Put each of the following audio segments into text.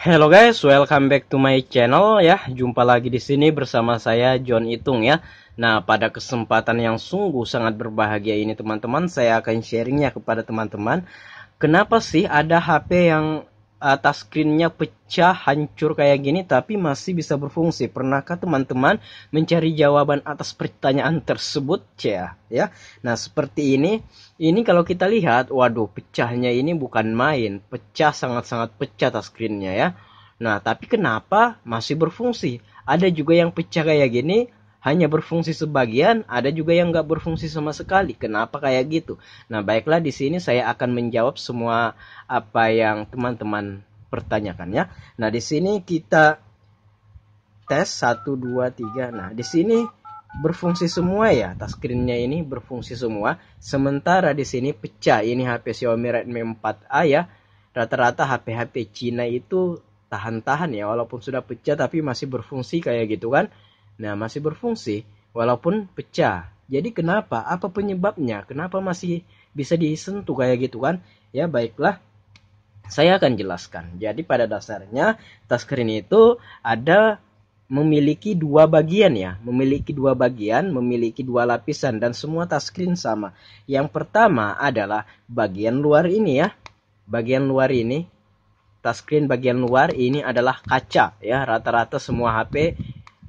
Hello guys, welcome back to my channel ya. Jumpa lagi di sini bersama saya John Itung ya. Nah, pada kesempatan yang sungguh sangat berbahagia ini teman-teman, saya akan sharingnya kepada teman-teman. Kenapa sih ada HP yang atas screennya pecah, hancur kayak gini, tapi masih bisa berfungsi. Pernahkah teman-teman mencari jawaban atas pertanyaan tersebut, ya? Ya, nah seperti ini. Ini kalau kita lihat, waduh, pecahnya ini bukan main, pecah sangat-sangat pecah screennya, ya. Nah, tapi kenapa masih berfungsi? Ada juga yang pecah kayak gini, hanya berfungsi sebagian, ada juga yang nggak berfungsi sama sekali. Kenapa kayak gitu? Nah, baiklah di sini saya akan menjawab semua apa yang teman-teman pertanyakan ya. Nah, di sini kita tes 1 2 3. Nah, di sini berfungsi semua ya. Touchscreen-nya ini berfungsi semua. Sementara di sini pecah. Ini HP Xiaomi Redmi 4A ya. Rata-rata HP-HP Cina itu tahan-tahan ya walaupun sudah pecah tapi masih berfungsi kayak gitu kan. Nah, masih berfungsi walaupun pecah. Jadi kenapa? Apa penyebabnya? Kenapa masih bisa disentuh kayak gitu kan? Ya baiklah, saya akan jelaskan. Jadi pada dasarnya tas kering itu ada memiliki dua bagian ya, memiliki dua bagian, memiliki dua lapisan dan semua touchscreen sama. Yang pertama adalah bagian luar ini ya, bagian luar ini touchscreen bagian luar ini adalah kaca ya, rata-rata semua HP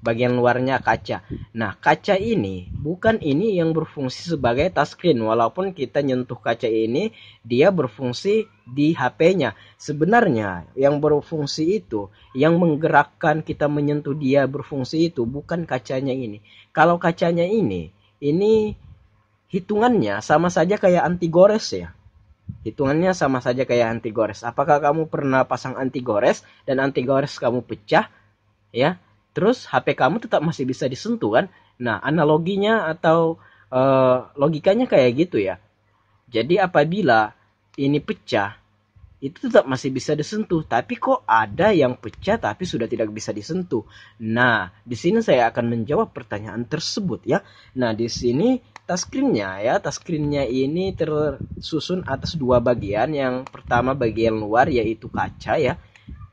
bagian luarnya kaca. Nah, kaca ini bukan ini yang berfungsi sebagai touchscreen walaupun kita nyentuh kaca ini dia berfungsi di HP-nya. Sebenarnya yang berfungsi itu yang menggerakkan kita menyentuh dia berfungsi itu bukan kacanya ini. Kalau kacanya ini ini hitungannya sama saja kayak anti gores ya hitungannya sama saja kayak anti gores. Apakah kamu pernah pasang anti gores dan anti gores kamu pecah? Ya, terus HP kamu tetap masih bisa disentuh kan? Nah, analoginya atau uh, logikanya kayak gitu ya. Jadi apabila ini pecah, itu tetap masih bisa disentuh, tapi kok ada yang pecah tapi sudah tidak bisa disentuh. Nah, di sini saya akan menjawab pertanyaan tersebut ya. Nah, di sini touchscreen-nya ya, touchscreen-nya ini tersusun atas dua bagian. Yang pertama bagian luar yaitu kaca ya,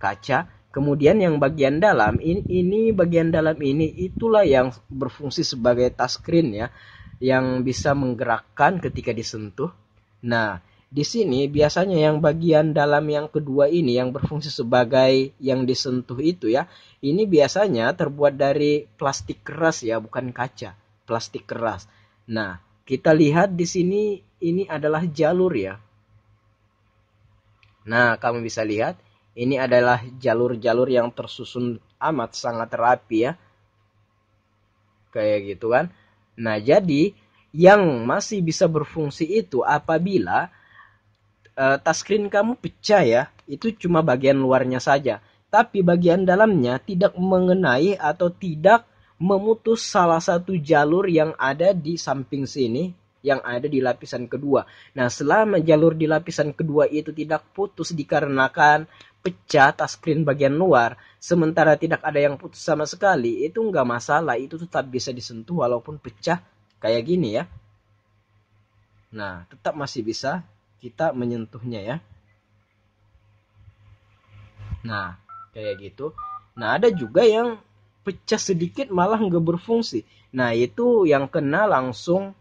kaca Kemudian yang bagian dalam ini, ini bagian dalam ini itulah yang berfungsi sebagai touchscreen ya yang bisa menggerakkan ketika disentuh. Nah, di sini biasanya yang bagian dalam yang kedua ini yang berfungsi sebagai yang disentuh itu ya. Ini biasanya terbuat dari plastik keras ya, bukan kaca, plastik keras. Nah, kita lihat di sini ini adalah jalur ya. Nah, kamu bisa lihat ini adalah jalur-jalur yang tersusun amat sangat rapi ya. Kayak gitu kan. Nah, jadi yang masih bisa berfungsi itu apabila uh, touchscreen kamu pecah ya, itu cuma bagian luarnya saja. Tapi bagian dalamnya tidak mengenai atau tidak memutus salah satu jalur yang ada di samping sini yang ada di lapisan kedua. Nah, selama jalur di lapisan kedua itu tidak putus dikarenakan pecah touchscreen bagian luar, sementara tidak ada yang putus sama sekali, itu nggak masalah, itu tetap bisa disentuh walaupun pecah kayak gini ya. Nah, tetap masih bisa kita menyentuhnya ya. Nah, kayak gitu. Nah, ada juga yang pecah sedikit malah nggak berfungsi. Nah, itu yang kena langsung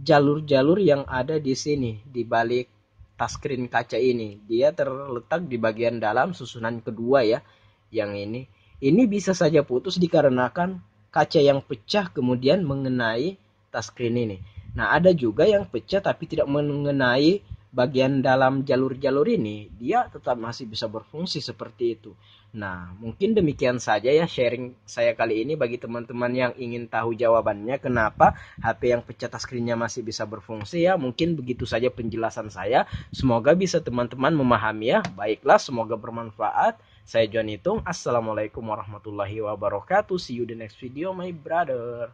jalur-jalur yang ada di sini, di balik touchscreen kaca ini. Dia terletak di bagian dalam susunan kedua ya, yang ini. Ini bisa saja putus dikarenakan kaca yang pecah kemudian mengenai touchscreen ini. Nah, ada juga yang pecah tapi tidak mengenai bagian dalam jalur-jalur ini dia tetap masih bisa berfungsi seperti itu. Nah, mungkin demikian saja ya sharing saya kali ini bagi teman-teman yang ingin tahu jawabannya kenapa HP yang pecah touchscreen masih bisa berfungsi ya. Mungkin begitu saja penjelasan saya. Semoga bisa teman-teman memahami ya. Baiklah, semoga bermanfaat. Saya John Hitung. Assalamualaikum warahmatullahi wabarakatuh. See you the next video my brother.